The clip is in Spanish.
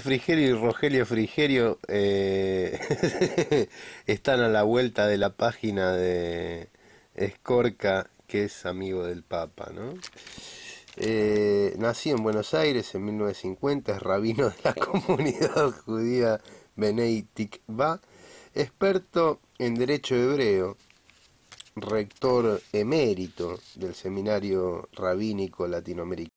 Frigerio y Rogelio Frigerio eh, están a la vuelta de la página de Escorca, que es amigo del Papa, ¿no? Eh, nací en Buenos Aires en 1950, es rabino de la comunidad judía Beneitikva, experto en derecho hebreo, rector emérito del Seminario Rabínico Latinoamericano.